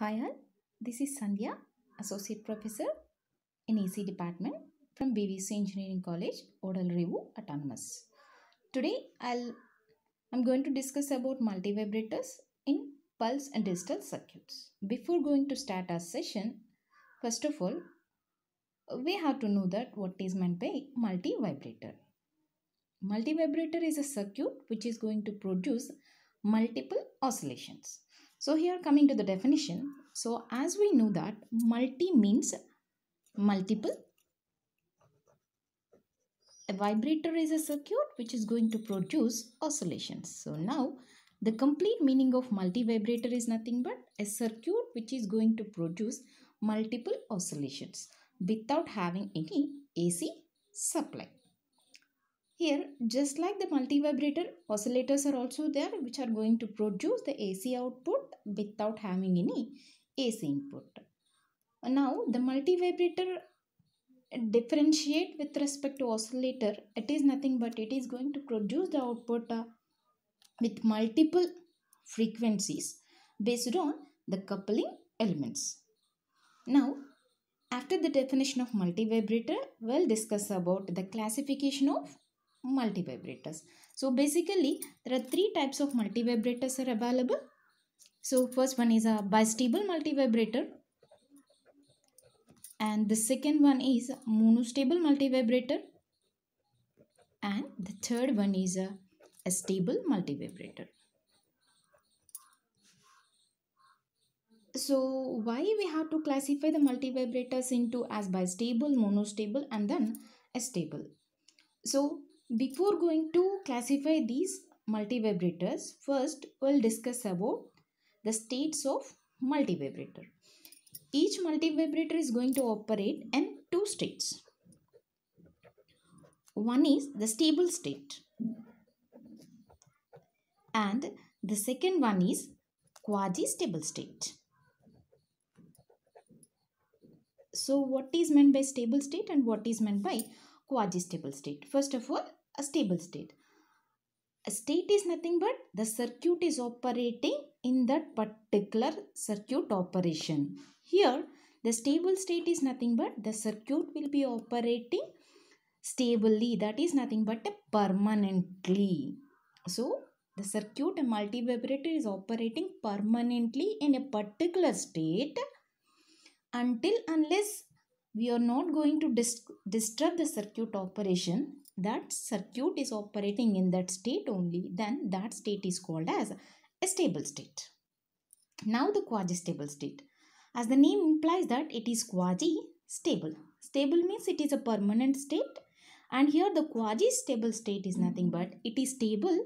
Hi all, this is Sandhya, Associate Professor in AC Department from BVC Engineering College, Odal Revu, Autonomous. Today I'll I'm going to discuss about multivibrators in pulse and digital circuits. Before going to start our session, first of all, we have to know that what is meant by multivibrator. Multivibrator is a circuit which is going to produce multiple oscillations so here coming to the definition, so as we know that multi means multiple. A vibrator is a circuit which is going to produce oscillations. So now the complete meaning of multi-vibrator is nothing but a circuit which is going to produce multiple oscillations without having any AC supply. Here, just like the multivibrator, oscillators are also there which are going to produce the AC output without having any AC input. Now the multivibrator differentiate with respect to oscillator it is nothing but it is going to produce the output uh, with multiple frequencies based on the coupling elements. Now after the definition of multivibrator we'll discuss about the classification of multivibrators. So basically there are three types of multivibrators are available so first one is a bistable multivibrator and the second one is monostable multivibrator and the third one is a, a stable multivibrator. So why we have to classify the multivibrators into as bistable, monostable and then a stable. So before going to classify these multivibrators, first we'll discuss about the states of multivibrator. Each multivibrator is going to operate in two states. One is the stable state and the second one is quasi-stable state. So what is meant by stable state and what is meant by quasi-stable state? First of all, a stable state. A state is nothing but the circuit is operating in that particular circuit operation. Here, the stable state is nothing but the circuit will be operating stably. That is nothing but permanently. So, the circuit a multivibrator is operating permanently in a particular state until unless we are not going to dis disturb the circuit operation that circuit is operating in that state only then that state is called as a stable state. Now the quasi-stable state. As the name implies that it is quasi-stable. Stable means it is a permanent state and here the quasi-stable state is nothing but it is stable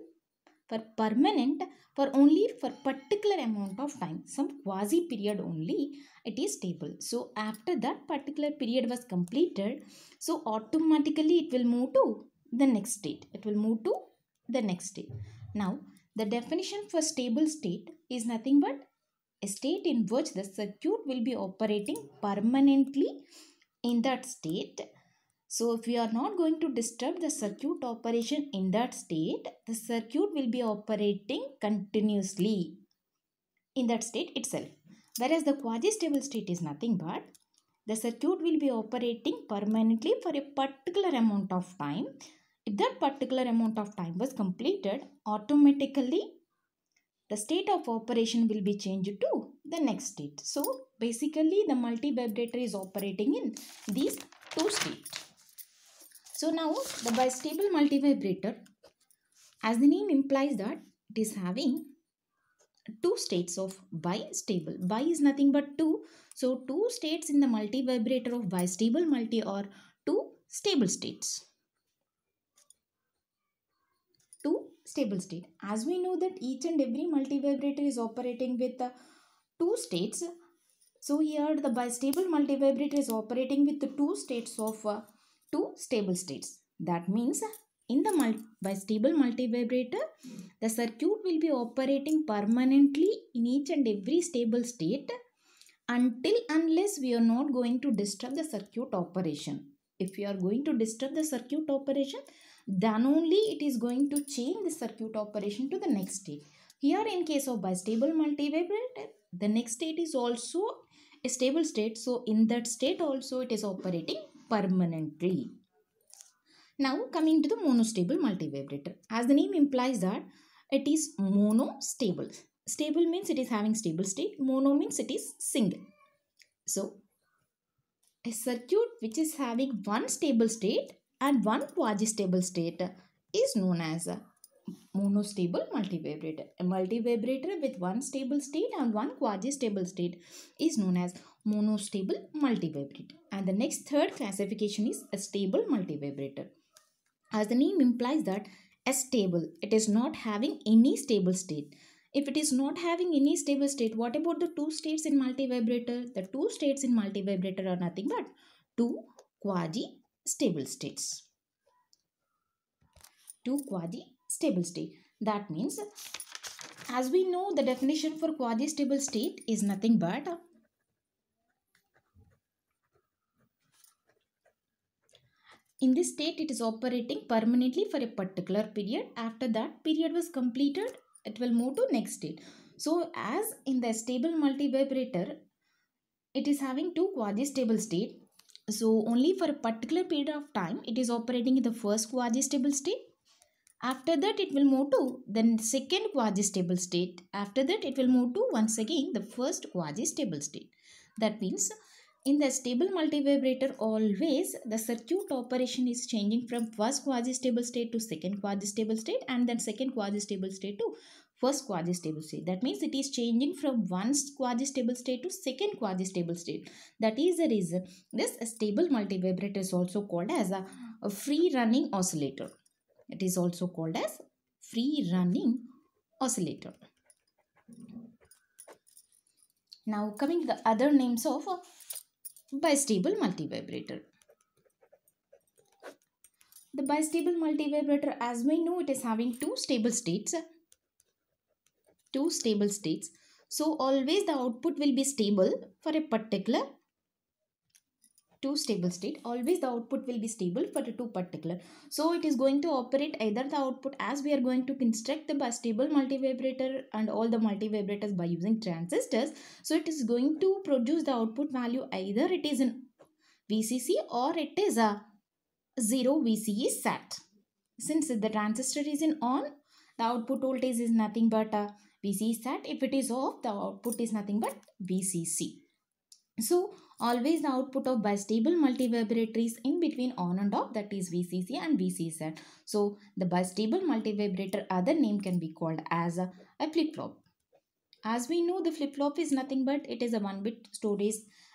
for permanent for only for particular amount of time some quasi period only it is stable so after that particular period was completed so automatically it will move to the next state it will move to the next state now the definition for stable state is nothing but a state in which the circuit will be operating permanently in that state. So if we are not going to disturb the circuit operation in that state, the circuit will be operating continuously in that state itself. Whereas the quasi-stable state is nothing but the circuit will be operating permanently for a particular amount of time if that particular amount of time was completed, automatically the state of operation will be changed to the next state. So basically the multi-web data is operating in these two states. So now the bistable multivibrator as the name implies that it is having two states of bistable. Bi is nothing but two. So two states in the multivibrator of bistable multi or two stable states to stable state. As we know that each and every multivibrator is operating with uh, two states. So here the bistable multivibrator is operating with the two states of uh, two stable states. That means in the multi bistable multivibrator, the circuit will be operating permanently in each and every stable state until unless we are not going to disturb the circuit operation. If we are going to disturb the circuit operation, then only it is going to change the circuit operation to the next state. Here in case of bistable multivariate, the next state is also a stable state. So in that state also it is operating permanently. Now coming to the monostable multivibrator. As the name implies that it is monostable. Stable means it is having stable state. Mono means it is single. So a circuit which is having one stable state and one quasi-stable state is known as monostable multivibrator. A multivibrator with one stable state and one quasi-stable state is known as monostable multivibrator. And the next third classification is a stable multivibrator. As the name implies that a stable, it is not having any stable state. If it is not having any stable state, what about the two states in multivibrator? The two states in multivibrator are nothing but two quasi stable states. To quasi-stable state. That means as we know the definition for quasi-stable state is nothing but in this state it is operating permanently for a particular period after that period was completed it will move to next state so as in the stable multivibrator, it is having two quasi-stable state so only for a particular period of time it is operating in the first quasi-stable state. After that it will move to then second quasi-stable state. After that it will move to once again the first quasi-stable state. That means in the stable multivibrator always the circuit operation is changing from first quasi-stable state to second quasi-stable state and then second quasi-stable state to first quasi-stable state. That means it is changing from one quasi-stable state to second quasi-stable state. That is the reason this stable multivibrator is also called as a, a free-running oscillator. It is also called as free-running oscillator. Now coming to the other names of bistable multivibrator. The bistable multivibrator as we know it is having two stable states two stable states. So always the output will be stable for a particular two stable state. Always the output will be stable for a two particular. So it is going to operate either the output as we are going to construct the stable multivibrator and all the multivibrators by using transistors. So it is going to produce the output value either it is in VCC or it is a 0 VCE set. Since the transistor is in on, the output voltage is nothing but a we see that if it is off, the output is nothing but VCC. So always the output of bistable multivibrator is in between on and off that is VCC and VCZ. So the bistable multivibrator other name can be called as a, a flip-flop. As we know the flip-flop is nothing but it is a 1-bit storage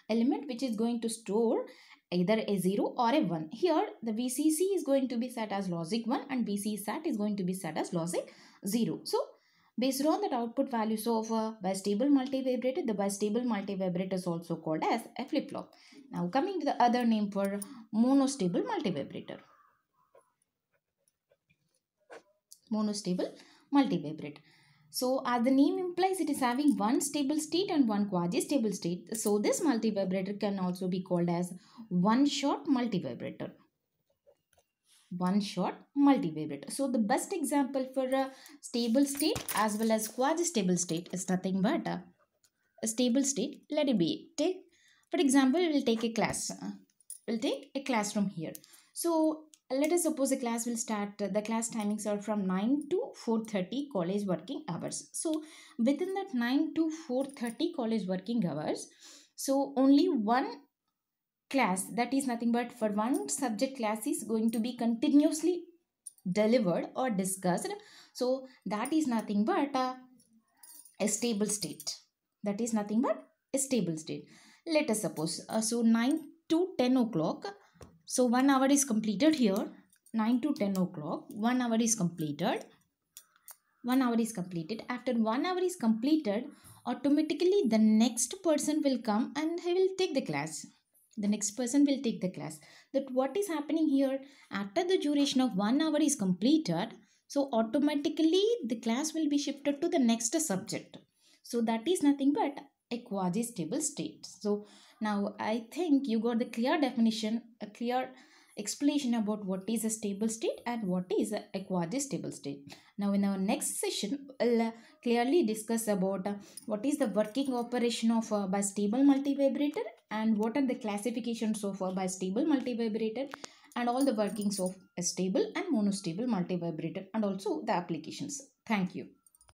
element which is going to store either a 0 or a 1. Here the VCC is going to be set as logic 1 and VCSAT is going to be set as logic 0. So Based on that output values of a bistable multivibrator, the bistable multivibrator is also called as a flip-flop. Now coming to the other name for monostable multivibrator. Monostable multivibrator. So as the name implies, it is having one stable state and one quasi-stable state. So this multivibrator can also be called as one-shot multivibrator one shot multivariate. So the best example for a stable state as well as quasi-stable state is nothing but a, stable state. Let it be. Take, for example, we'll take a class. We'll take a class from here. So let us suppose the class will start, the class timings are from 9 to 4.30 college working hours. So within that 9 to 4.30 college working hours, so only one class that is nothing but for one subject class is going to be continuously delivered or discussed so that is nothing but a, a stable state that is nothing but a stable state let us suppose uh, so 9 to 10 o'clock so one hour is completed here 9 to 10 o'clock one hour is completed one hour is completed after one hour is completed automatically the next person will come and he will take the class the next person will take the class that what is happening here after the duration of one hour is completed so automatically the class will be shifted to the next subject so that is nothing but a quasi stable state so now i think you got the clear definition a clear explanation about what is a stable state and what is a quasi stable state now in our next session we'll clearly discuss about what is the working operation of a uh, stable multivibrator and what are the classifications so far by stable multivibrator and all the workings of a stable and monostable multivibrator and also the applications. Thank you.